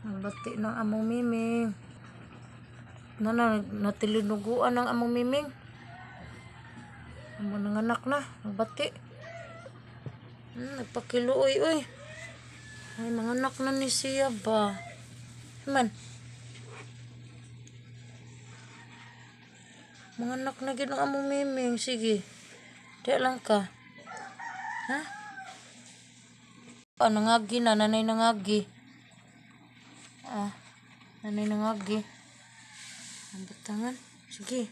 Ang bati ng among miming. Na na, natilinuguan ng among miming. Amo nang anak na, ang bati. Hmm, nagpakiluoy, oy. Ay, nanganak na ni siya ba? Man. Manganak na gid ang among miming, sige. Di lang ka. Ha? Ano nga gi na nga nangagi? ah nanay nangagi ang batangan sige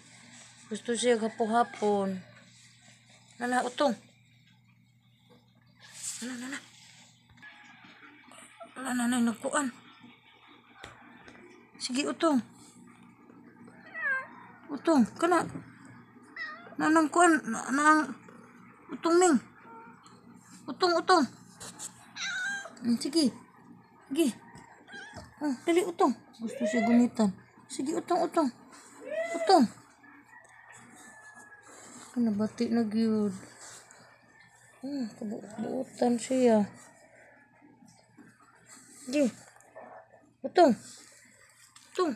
gusto siya hapon-hapon nana utong nana nana wala nana nakuan sige utong utong kana nanang kuan nanang utong ning utong utong mm, sige sige Uh, dali utong. Gusto siya gunitan. Sige utong utong. Utong. Kana bati na gyud. Hmm, kabuutan siya. Di. Utong. Utong.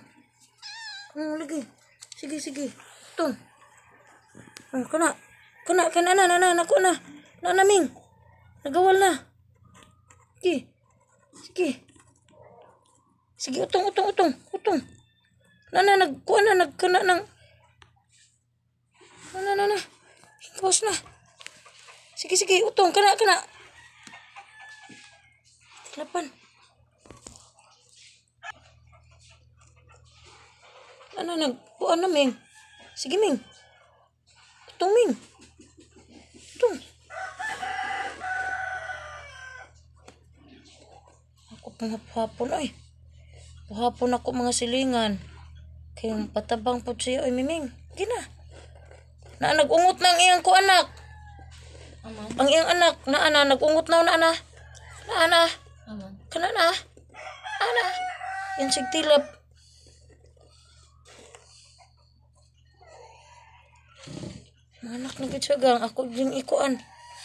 Kana lagi. Sige sige. Utong. Oh, hmm, kana. Kana kana na na na ko na. Na naming. Nagawal na. Sige. Sige. Sige, utong, utong, utong, utong. Na, na, nag, kuha na, nag, nang. Na, na, na, na. Hingkos na. Sige, sige, utong, kana, kana. Lapan. Na, na, nag, kuha na, Ming. Sige, Ming. Utong, Ming. Utong. Ako pa hapon, ay. Eh. Kahapon ako mga silingan. Kaya patabang po siya. Oy, Miming. Gina. Na nagungot na ang iyang ko anak. Aman. Ang iyang anak. Na ana. Nagungot na na ana. Na ana. Kana na. Ana. Yan sigtilap. Manak na gito gang. Ako din ikuan.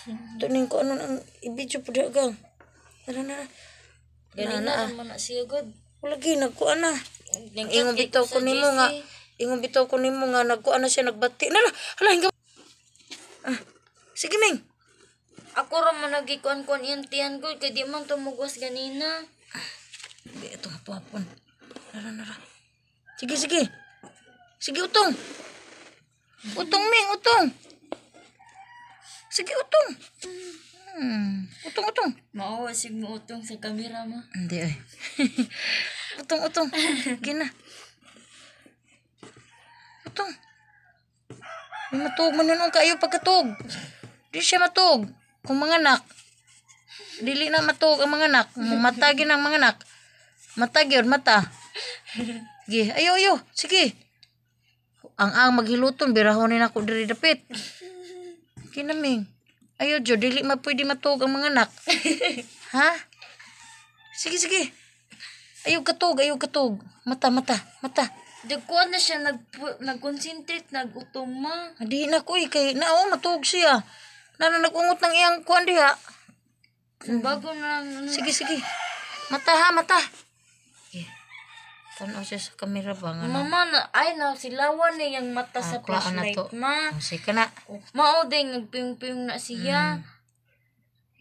Hmm. Tuning ko ano ang ibidyo po dagang. Ano na. Ganina na, na. man na siya good. Lagi nagkuan na. Ingon bitaw ko nimo nga. Ingon bitaw ko nimo nga nagkuan na siya nagbati. Nala, hala hingga. Ah, sige Ming. Ako ra man nagikuan kon yan ko kay di man tumugwas ganina. Di ito hapon. Nara nara. Sige sige. Sige utong. Utong Ming, utong. Sige utong. Hmm. Utong, Mao Maawasig mo utong sa kamera mo. Hindi ay. utong, utong. Kina. Utong. May matug mo nun oh, kayo pagkatug. Di siya matug. Kung mga anak. Dili na matug ang mga anak. Matagin ang mga anak. Matag yun, mata. Sige, ayo, ayo. Sige. Ang ang maghiluton, birahonin ako diri dapit. Kinaming. Ayo, Jo, dili ma pwede matog ang mga anak. ha? Sige, sige. Ayaw katog, ayaw katog. Mata, mata, mata. Dagkuhan na siya, nag, nag-concentrate, nag-utoma. Hindi na ko eh, kay nao, matog siya. Nana, nagungot ng iyang kuhan ha. Bago na, ano, Sige, sige. Mata ha, mata. Tanaw siya sa kamera ba nga Mama, na, ay na, silawan na yung mata ah, sa ah, flashlight, ma. Sige ka na. Oh, mao din, nagpiyong-piyong na siya. Hmm.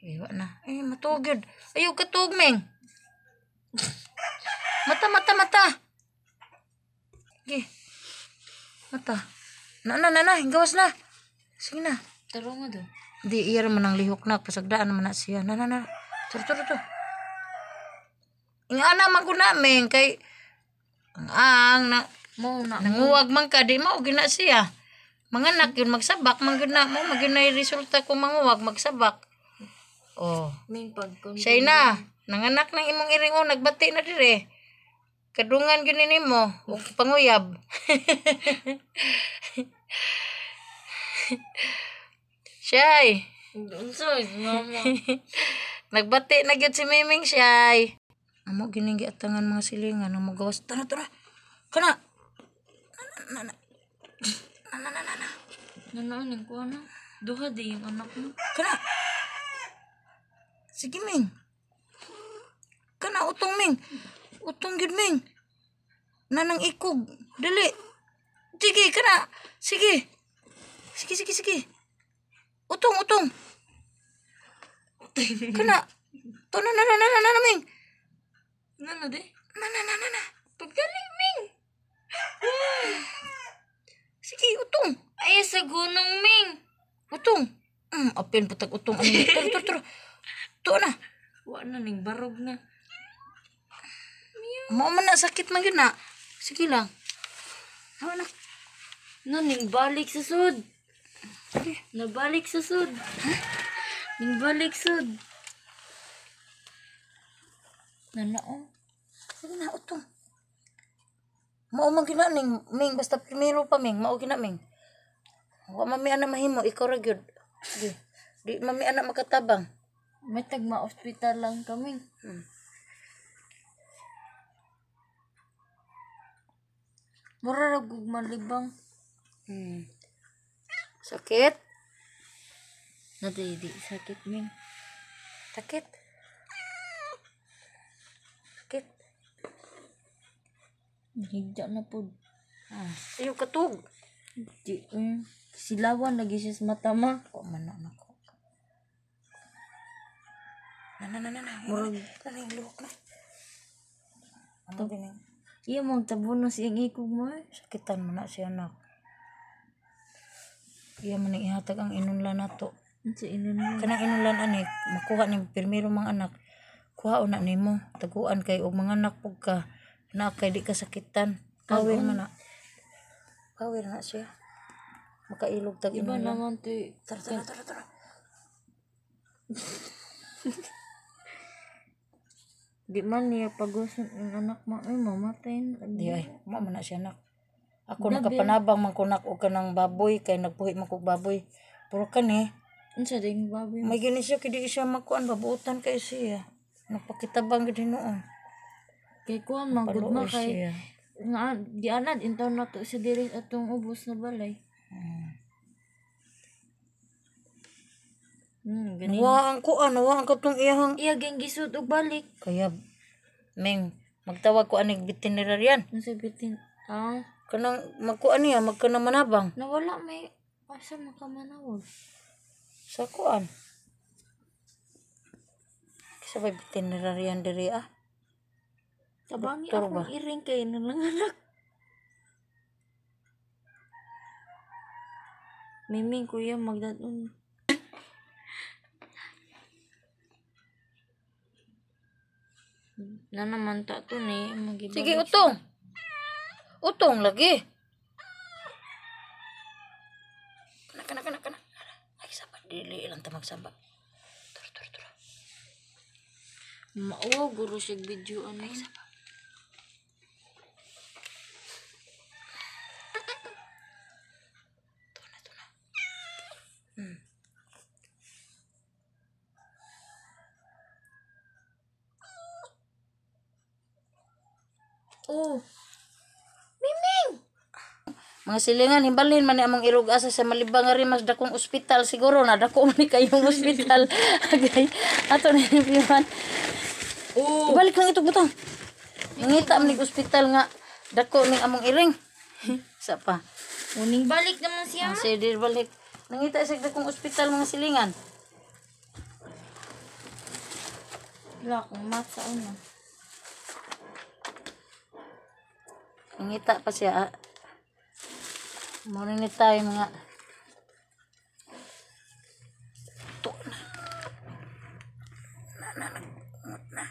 Iwa na. Ay, eh, matugid. Ayaw ka tugmeng. mata, mata, mata. Sige. Mata. Na, na, na, na. Gawas na. Sige na. Taro nga doon. Di, iya man ang lihok na. Pasagdaan naman na siya. Na, na, na. Turo, turo, turo. Ingana man ko namin kay ang na, mo na nanguwag man ka di mo gina siya manganak yun magsabak man gina mo maginay resulta ko manguwag magsabak oh ming pagkon siya na nanganak nang imong iringo nagbati na dire kadungan gyud ni mo ug panguyab Shay. Unsoy, mama. Nagbati na gyud si Miming Shay. Amo gining giatangan mga silingan ang magawas. Tara tara. Kana. Nana. Nana nana nana. Nana ning ko na. Duha di yung anak mo. Kana. Sige Ming. Kana utong Ming. Utong gid Ming. Nanang ikog. Dali. Sige kana. Sige. Sige sige sige. Utong utong. Kana. Tono na na na na na Ming. なので、ななな na na. Pagaling, Ming! Wow. Sige, utong. Ay, sa gunong, Ming. Utong. Mm, apin patag utong. Ano, turo, turo, turo. Tuo na. Wa na, ning barog na. Mao man na, sakit man yun na. Sige lang. Hawa na. No, ning balik sa sud. Nabalik sa sud. Ning balik sud. Nanaon. Oh. Sige na, utong. Mao man ming basta primero pa ming mao gina Wa mami ana mahimo ikaw ra gyud. Di, di mami ana makatabang. May ma ospital lang kami. Hmm. Mura ra gug malibang. Hmm. Sakit? Nadidi sakit ming. Sakit? Higda na po. Ah. Ayaw katug. Di, um, eh. silawan lagi siya sa mata ma. Ko man na na ko. Na na na na. Murag. Ano yung luhok na? Ano din yung? Iya mong tabo na siyang ikog mo. Sakitan mo na siya anak. Iya mo ihatag ang inunlan na to. Sa inunlan. Kanang inunlan anik. Makuha ni pirmiro mga anak. Kuha una nimo. Taguan kay og mga anak pug ka na kay di kasakitan kawir man na kawir na siya makailog tag iba naman ti tara tara tara tara di man niya pagusin ang anak mo ay mamatay di ay mama na siya anak ako Dabi. nakapanabang man kunak og kanang baboy kay nagpuhi man kog baboy puro kani unsa ding baboy may gini siya di siya makuan babutan kay siya napakitabang gid noon Kay kuan magud ma kay nga di anad intaw na to sa diri atong ubos na balay. Hmm. Hmm, ganin. Nawaan ko ano, ah, nawaan ko tong iyang iya ging gisud balik. Kaya meng magtawag ko anig veterinarian. Unsa ano bitin? Ah, kanang magkuan niya magkana manabang. Nawala may asa makamanawag. Sa kuan. Sa veterinarian diri ah. Abang aku bah. iring ini anak Miming ko yung magdadun. Na naman ta to ni. Sigi utung. Utung lagi. Kena kena kena kena. Ay, sabar Dili ilang tamag sabar. tur. tur tur. Mau oh, guru sig video. Ano? Sabar. Oh. Miming! Mga silingan, himbalin man among irugasa sa malibang nga rin mas dakong ospital. Siguro na, dako man ni kayong ospital. Agay, ato na yung piman. Oh. Ibalik lang ito, butang. Nangita man ni ospital nga, dako ning among iring. sa pa. Uning balik naman siya. Ah, sige, balik. Nangita sa dakong ospital mga silingan. Wala akong mat sa una. Ano. Nangita pa siya. Ah. Muna ni tayo mga ito na. Na, na, na, na.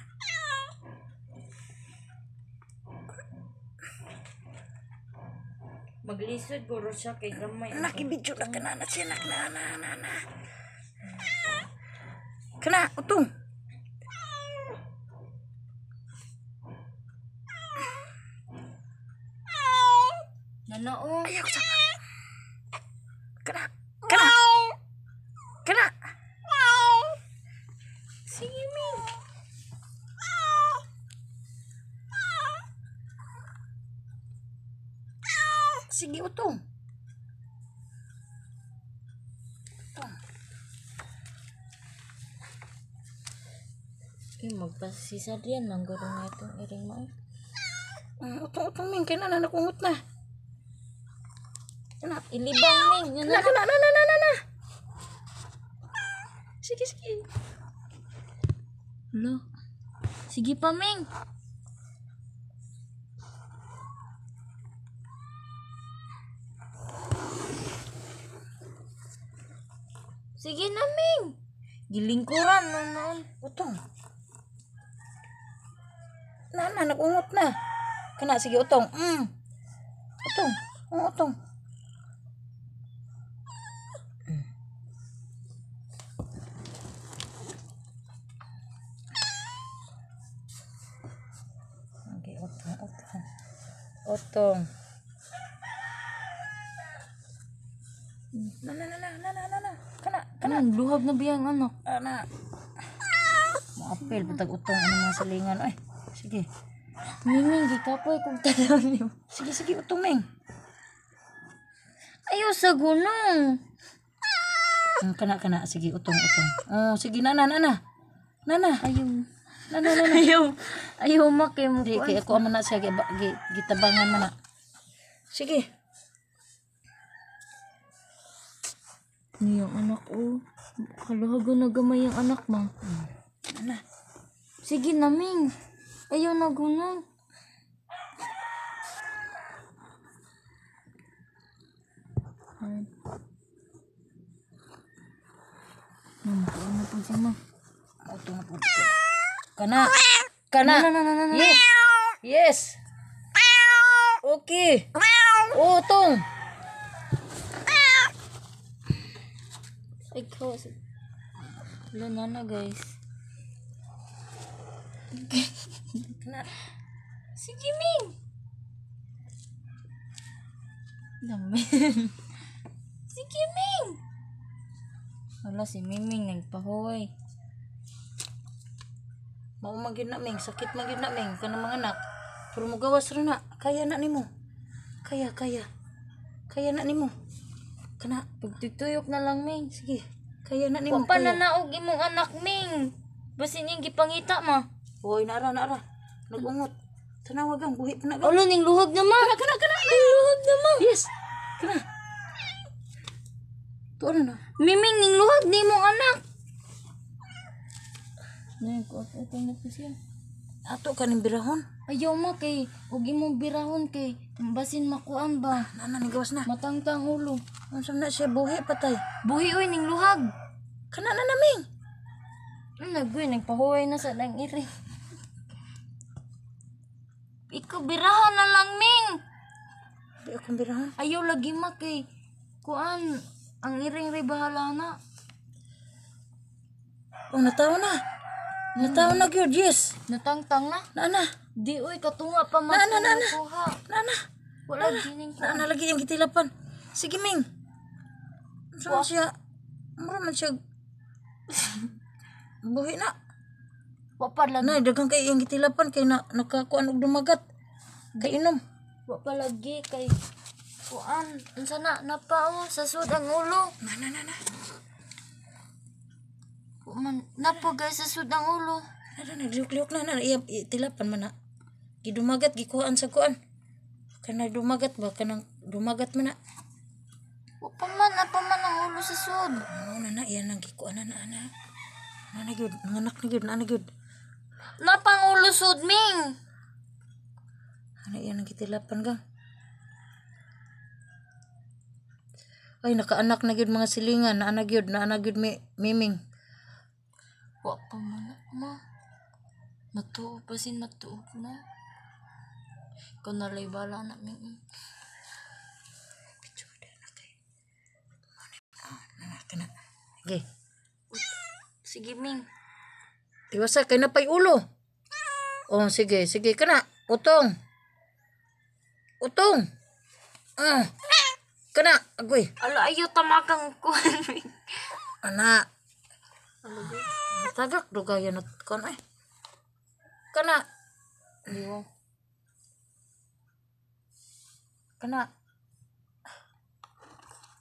Maglisod buro siya kay gamay. Nakibidyo na kanana siya. Nak, na, na, na, na. Kana, utong. no. oh. Ayoko sa... Kana! Kana! Kana! Sige, Ming. Sige, utong. Utong. Eh, magpasisa diyan ng gurong itong iring mo. Eh. Ah, utong, utong, Ming. Kailan na nakungot na. Ilibang ning. Na, na, na, na, na, na, na. Sige, sige. Lo. Sige pa, Ming. Sige na, Ming. Gilingkuran na noon. Utong. Na, na, ungot na. Kana, sige, utong. Mm. Utong. Mm, utong. Tong. Na na na na na na na. Kana kana. Anong hmm, luhab na biyang anak. Ana. Ah, Maapil patag utong ano mga salingan. Ay, sige. Miming gikapoy kung tagaw niyo. Sige sige utumeng. Ayo sa gunong. Hmm, kana kana sige utong utong. Oh, sige na na na na. Nana. Ayun. Na na na. Ayaw. Ayaw maki mo. Di kay ako man na siya gitabangan man na. Sige. niyo anak o. Oh. Kalahaga na gamay ang anak ma. Ana. Sige na Ming. Ayaw na gunong. Hard. Ano po ano po siya ma? Auto na po. Kana. Kana. No, no, no, Yes. yes. Okay. Utong. Oh, Ikaw. Wala na na guys. Kana. Si Jimmy. Namin. si Kiming. Wala si Miming nagpahuway mau magin na ming sakit magin na ming kanang mga anak pero mugawas ra na kaya na nimo kaya kaya kaya na nimo kana pagtutuyok na lang ming sige kaya na nimo pa na naog imong anak ming basin ning gipangita ma oy nara nara nagungot tanawagan buhi pa na ulo ning luhog na ma kana kana kana ning luhog na ma yes kana tuon na miming ning luhog ni mong anak Nagkuot ito na po siya. Ato ka ng birahon? Ayaw ma kay, huwag imong birahon kay, basin makuan ba? Ah, Nana, nigawas na. Matangtang ulo. Ang na siya, buhi patay. Buhi oy, ning luhag. Kana na naming. Ang nagpahuway na sa lang iri. Ikaw birahon na lang, Ming. Di akong birahon. Ayaw lagi ma kay, kuan, ang iring ribahala na. Oh, natawa na. Nataon na gyud, yes. Natangtang na. Na na. Di oy katunga pa man. Na na na. Na na. Wala gining. Na na lagi yung gitilapan. Sige, Ming. Sa siya. Mura man siya. Buhi na. Wapar lagi. Na, dagang kay yung gitilapan kay na nakakuan og dumagat. Wa pa lagi kay kuan. Unsa na napaw sa sud ang ulo. Na na na na. Man, napagay sa sud ang ulo. Ano, nagliuk-liuk na na. Iya, tilapan man na. Gidumagat, gikuhaan sa kuan. Kana dumagat ba? Kanang dumagat man na. Upaman, apaman ang ulo sa sud. Oo na na, iyan ang gikuhaan na na, anak. Nana gud, nanganak na gud, nana gud. Napang ulo sud, Ming. Ano iya nang gitilapan gang? Ay, nakaanak na gyud mga silingan, naa na gyud, naa na gyud mi, miming. Wa pa man ma. Matuo pa sin matuo na. Ikaw na lay bala na mi. Mm. Okay. Ah, sige, Ming. Tiwasa, kay na pay ulo. Oh, sige, sige kana. Utong. Utong. Ah. Uh. Kana, agoy. Ala, ayo tamakang kuhan, anak Ana. Ano tagak do gayunot kon eh kana diwo iya. kana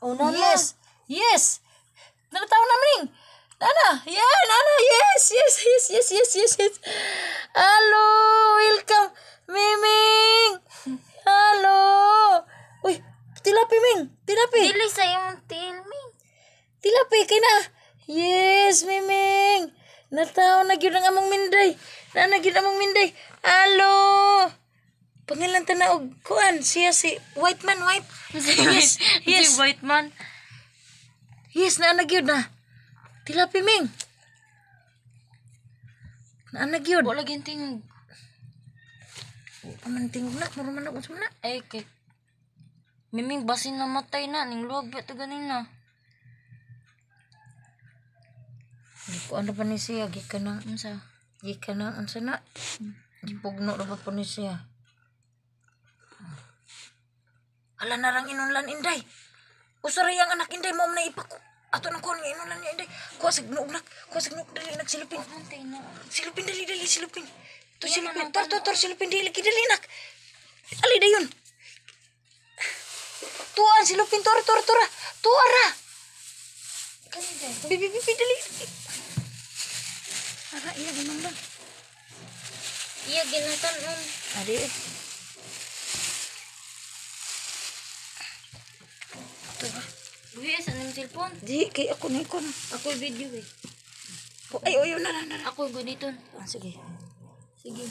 oh nana yes yes nana tahu na nana ya yeah, nana yes yes yes yes yes yes yes halo welcome miming halo uy tilapi ming tilapi dili sayang yung til tilapi kina yes miming Natao na gyud ang among minday. Na na gyud among minday. Alo. Pangalan ta na og kuan siya si White Man White. Yes. yes. Si White Man. Yes na na gyud na. Tilapi ming. Na na gyud. Wala ginting. Aman tingog na, maro man na, na. Ay, kay. Miming basin na matay na, ning luwag ba ito ganin na. Gipuan na pa ni siya, gikan na unsa. Gikan na unsa na. Gipugno na pa ni siya. Ala na lang inunlan inday. Usaray yang anak inday mo na ipako. Ato nang kuhan inunlan ni inday. Kuha sa gnoog nak. Kuha sa gnoog dali nagsilipin. Silipin dali dali silipin. To silipin. Tar to tar silupin dili kidali nak. Ali dayon. Tuan silipin tor tor tor. Tuara. Bibi bibi dali. Ara, iya ginang ba? Iya ginatan um. Ari. Eh. Ito ba? Buhi, saan ang cellphone? Di, kay ako na ikon. Ako video eh. Oh, ay, oyo na na na. Ako ganito. Ah, sige. Sige.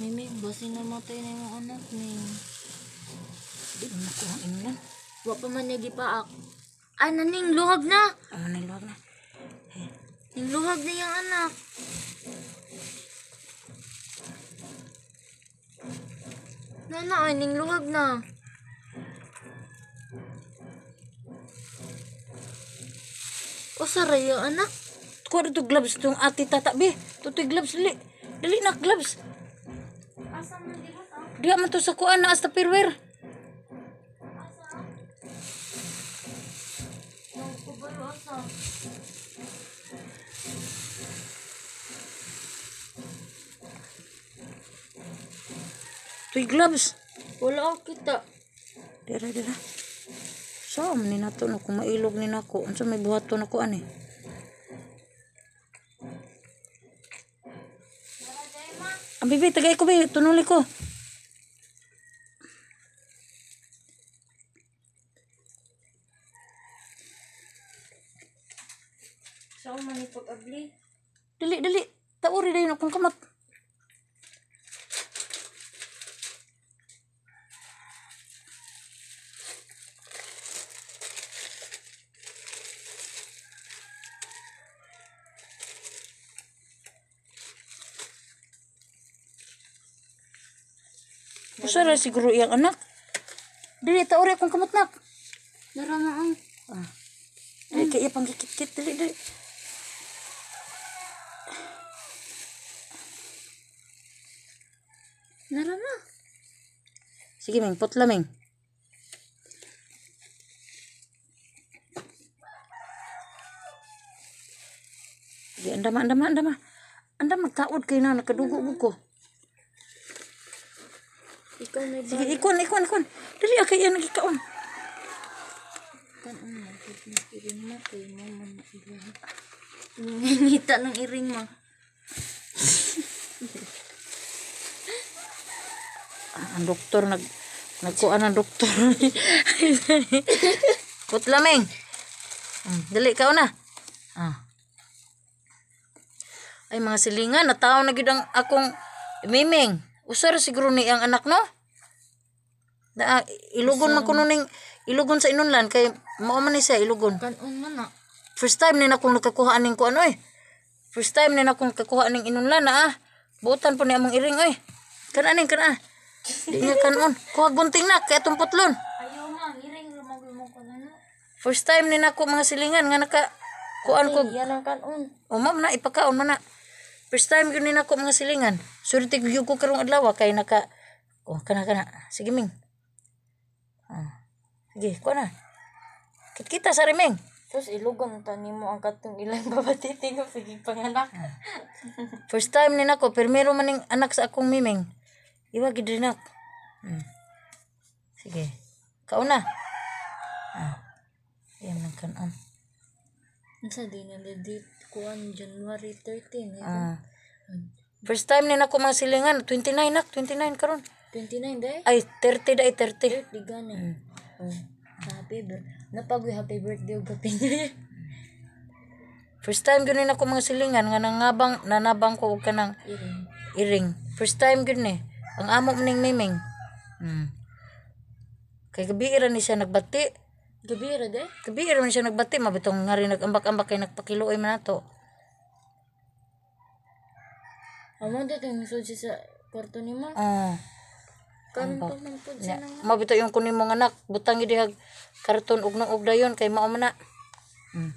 Mimi, basi na matay na yung anak ni. Di mo nakuha ang inyo lang. Wa pa man nagi pa ako. Ay, naning luhag na. Ano na ah, luhag na? Eh. Ning luhag na yung anak. Nana, ay, ning luhag na. O saray yung anak. Kuha ito gloves itong ati tatabi. Ito ito gloves. Dali, dali na gloves. Asa man di ba man to sa kuan na hasta pirwer. Uy, gloves. Wala ako kita. Dira, dira. So, ni nato na ko mailog ni ko. Unsa may buhat buhaton nako ani? Ang bibi tagay ko bi tunuli ko. Usa ra siguro iyang anak. Dili ta ore akong kamutnak. Dara na ang. Ah. ah. Ay mm. kaya pang kikit dili dili. Nara na. Sige, Ming. Putla, Ming. Sige, andama, andama, andama. Andama, magtaod kayo na. Nakadugo ko. Ikaw may bala. Sige, ikon, ikon, ikon. Dali, akay ah, yan, nagikaon. Kanon mo, kung iring mo, kay mo man ilang. Ngingita ng iring mo. Ah, ang doktor nag nagkuan ang doktor kutlaming hmm, dali ka na ah. ay mga silingan nataw na gid ang akong miming usar siguro ni ang anak no na, ilugon man kuno ning ilugon sa inunlan kay mao man siya ilugon. Kanon man na. First time ni na kung nakakuha ning ko ano eh. First time ni na kung nakakuha ning inunlan na ah. Butan po ni among iring oy. Kana ning kana. Di nga kanon. Kuha gunting na kay atong putlon. Ayaw man iring mo lumog ko na. First time ni na ko mga silingan nga naka kuan ko. Yan ang kanon. O ma'am na ipakaon man na. First time ko ni na ko mga silingan. Surti ko karong adlaw ah, kay naka Oh, kana kana. Sige, Ming. Sige, ko na. Kitkita sa rimeng. Tapos ilugan tani mo ang katong ilang babatiting ko sige panganak. First time ni nako, permero man ning anak sa akong mimeng. Iwa gid Hmm. Sige. Kauna. Ah. Yan lang kanon. Unsa din ang date kuan January 13 eh. Ah. First time ni nako mga silingan, 29 nak, 29 karon. 29 day? Ay, 30 day, 30. Digan eh. Mm. Oh, happy birthday. Napag happy birthday ug gabi niya. First time gyud na ko mga silingan nga nangabang nanabang ko og kanang iring. iring. First time gyud ni. Eh. Ang amo ning miming. Hmm. Kay gabi ra ni siya nagbati. Gabi ra de? Gabi ra ni siya nagbati mabitong nga rin nagambak-ambak kay nagpakiloy man ato. Amo dito ang sa kwarto ni mo? Ah. Uh. Kanto man po Mabito yung kunin mong anak. Butang yun dihag karton ug nang ugda yun. Kay mao na. Mm.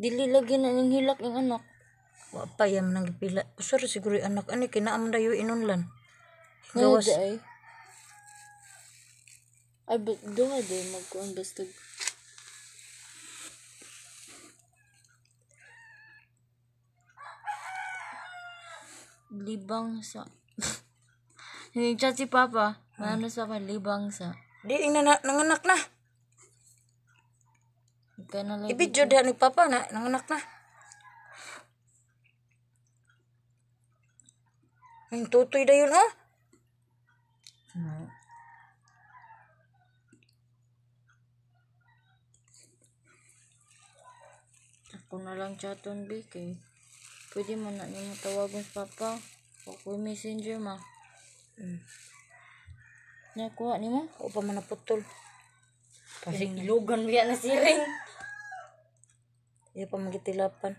Dili lagi na ning hilak yung anak. Wa pa yam nang pila. Usar siguro yung anak. Ani kinaam na yun inunlan. Gawas. Ngayon ay. Ay, doon ay magkuhan basta libang sa. Nag-chat si Papa. Hmm. Ano sa libang sa. Di, na, nanganak na. Ika lang. Ibidyo dyan ni Papa na, nanganak na. Ang tutoy da yun, oh. Hmm. Ako na lang chaton, Vicky. Pwede mo na nimo tawagon Papa. O kuy messenger ma. Mm. Nakuha nimo? O pa man naputol. Kasi ilugan mo yan na siring Ring. Iya pa magitilapan.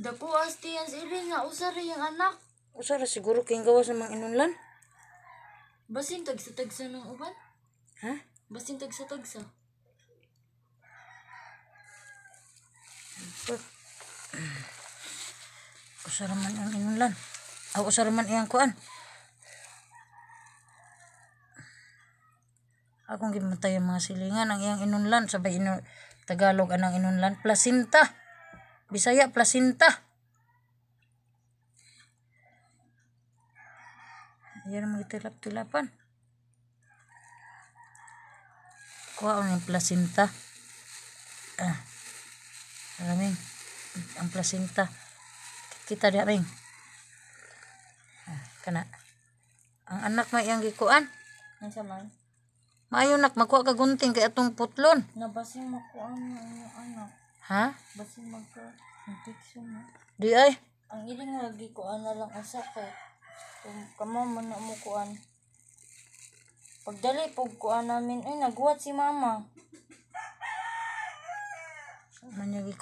Dako asti yan siring Ring na usari yung anak. Usara siguro kayong gawas ng mga inunlan. basintag tagsa-tagsa ng uban? Ha? basintag tagsa-tagsa. Usaraman ang inulan. Aw usaraman iyang kuan. Akong gimantay ang mga silingan ang iyang inunlan sabay inu Tagalog anang inunlan plasinta. Bisaya plasinta. Yan ang mga tilap-tilapan. Kuha ang plasinta. Ah. Maraming ang plasinta kita dia ring ah, kana ang anak may ang gikuan unsa man maayo nak magkuha ka gunting kay atong putlon nabasing makuha ang anak ha basing magka infection na di ay ang iling nga gikuan na lang asa ko kung kamo man na mo kuan pagdali pug kuan namin ay nagwat si mama man yung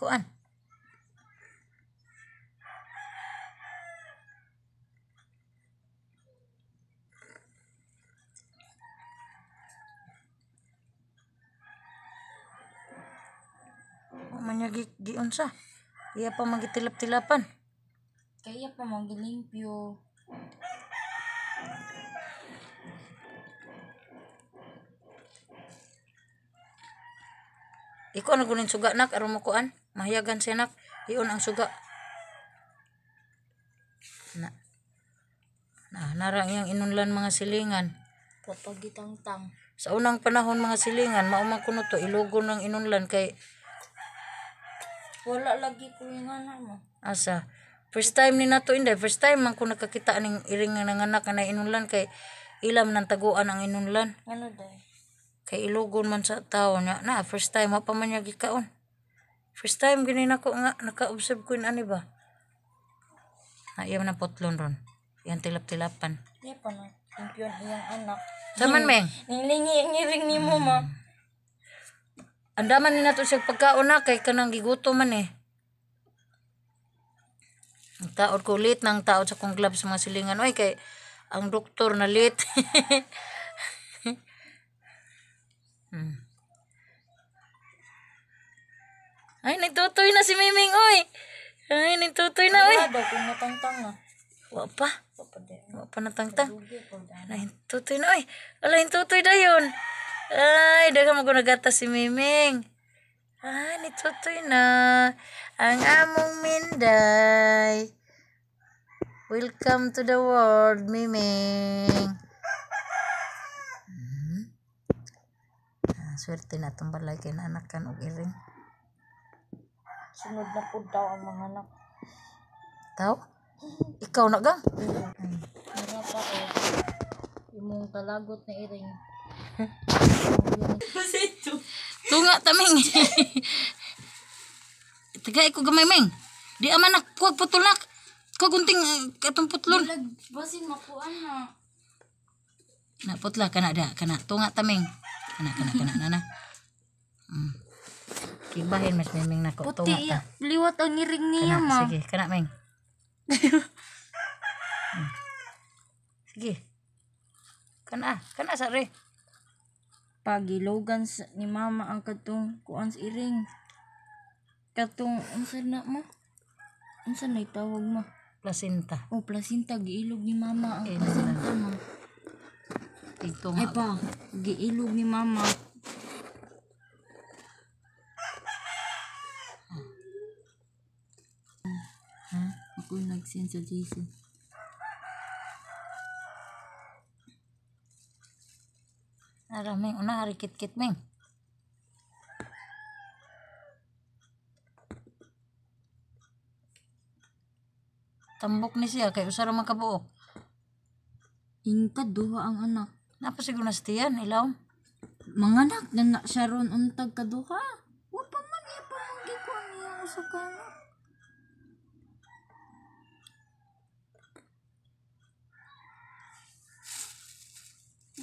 manyagi giun sa. Iya pa magitilap-tilapan. Kaya pa manggilimpyo. Iko ano gunin suga nak aron makuan? Mahiyagan siya nak. Iyon ang suga. Na. Na narang yang inunlan mga silingan. Papagitangtang. Sa unang panahon mga silingan, maumang kuno to ilugo ng inunlan kay wala lagi ko yung anak mo. Asa? First time ni nato inday, first time man ko nakakita ning iring nga anak na inunlan kay ilam nang taguan ang inunlan. Ano day? Kay ilugon man sa tao niya. Na, first time pa man niya gikaon. First time gini ako nga naka-observe ko in ani ba. Na iya man potlon ron. Yan tilap-tilapan. Iya pa na. Kampiyon iyang anak. Saman meng. Nilingi ngiring ni mo ma. Hmm. Andaman ni nato siya pagkaon na kay kanang giguto man eh. Ang taod ko late nang taot sa kong gloves mga silingan. Oy kay ang doktor na lit hmm. Ay, nagtutoy na si Miming, oy! Ay, nagtutoy na, oy! Wala daw, kung natangtang na. Wa pa. Wa pa natangtang. Ay, nagtutoy na, oy! Wala, nagtutoy na yun. Ay, daga mo gunagata si Miming. Ah, nitutoy na. Ang among Minday. Welcome to the world, Miming. Hmm. Ah, swerte na itong balay kay anak kan og iring. Sunod na po daw ang mga anak. Tao? Ikaw na gang? Mga pa eh. Imong talagot na iring. tunggak taming. tegak ikut gamay meng. mana aku putul putulak. Ko gunting eh, katong bosin Basin makuan anak. Nak putlah kena ada kana tunggak taming. Kena kena kena nana. Hmm. Kibahin mas meming nak tunga ta. Liwat ang ngiring ni ya ma. Sige, kena meng. hmm. Sige. Kena, kana pagilogan sa, ni mama ang katong kuan sa iring katong unsa na mo unsa na itawag mo placenta o oh, placenta giilog ni mama ang Ito. Eh, plasinta mo ito nga ay pa giilog ni mama huh? Ah. Huh? Ah, ako nagsin sa Jason Araming una harikit-kit ming. Tambok ni siya kay usara man kabuok. Inta duha ang anak. Napa siguro na tiyan ilaw. Mga anak na na siya ron untag kaduha. Wa pa man iya pamanggi ko niya usa ka anak.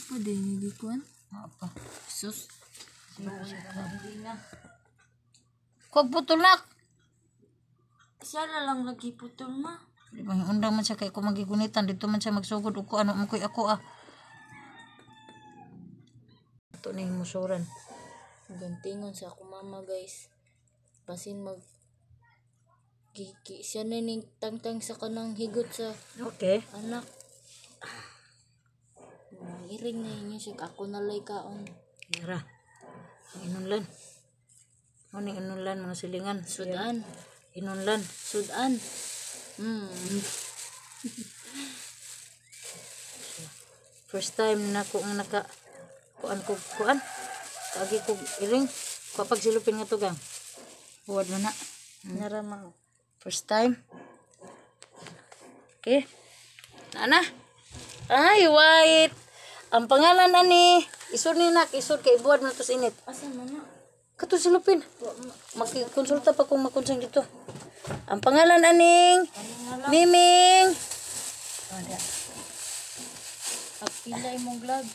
Pwede ni Dikwan? Apa? Sus. Kog putulak. Siya na lang nagiputol ma. Di ba, undang man siya kay ko magigunitan. Dito man siya magsugod. Uko ano mo koy ako ah. Ito na yung musuran. Gantingon sa ako mama guys. Pasin mag Kiki, siya na ning tangtang sa kanang higot sa okay. anak. Iring na yun siya. Ako nalay kaon. Yara. Inunlan. Ano inunlan mga silingan? Sudan. Inunlan. Sudan. Mm. First time na ko ang naka kuan ko kuan. Kagi ko iring kapag silupin nga tugang. Huwad mo na. Mm. Narama. First time. Okay. Nana. Ay, white. Ang pangalan ani, isod ni nak, isod kay buwad na to init. Asa man na? Kato si Lupin. pa kung makonsang dito. Ang pangalan aning Miming. Pagpila ah, imong gloves.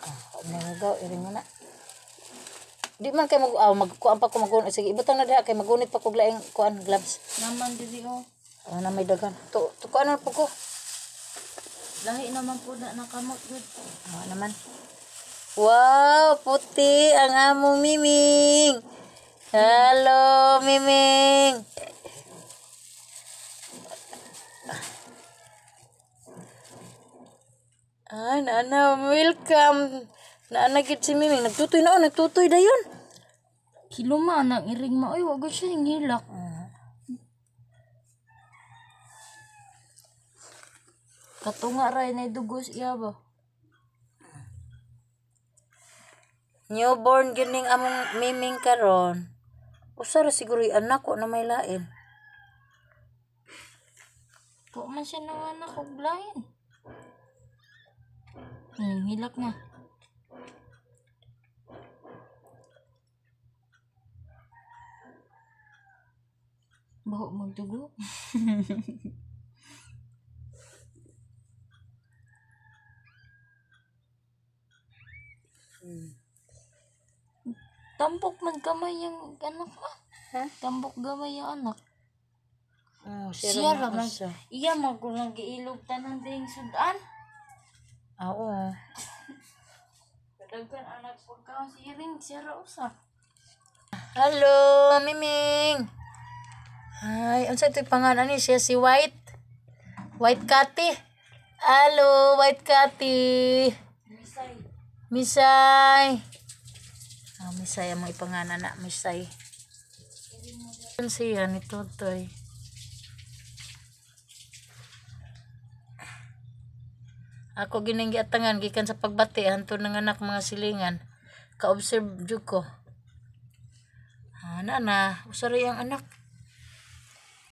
Ah, iring mo na. Di man kay mag oh, ah, magkuan pa ko magunit. Sige, ibutang na diha kay magunit pa ko laing kuan gloves. Naman dili oh. Ah, na may dagan. To, to kuan na po ko. Lahi naman po na nakamot good. Oo naman. Wow, puti ang amo Miming. Hello, Miming. Ah, nana, welcome. Nana, git si Miming. Nagtutoy na, oh, nagtutoy da yun. Kilo man, ang iring ma. Ay, wag siya hilak. Katunga ray na dugos iya ba? Newborn gining among miming karon. Usa ra siguro i anak ko na may lain. Ko man siya nang anak og lain. Hmm, hilak na. Bahok magdugo. Hmm. Tambok man gamay yung anak ko. Ha? Tambok gamay yung anak. Oh, siya ra man siya. Iya man ko nang giilog tanan ding sudan. Ah, oo. Kadagkan anak po ka si Ring siya ra usa. Hello, Miming. Hi, unsa ito'y pangalan ni siya si White? White Cathy. Hello, White Cathy. Misay. Oh, misay ang ipangana na misay. Ano siya ni Totoy? Ako ginanggi atangan gikan sa pagbati hanto ng anak mga silingan. Ka-observe jud ko. Ah, na na, usari ang anak.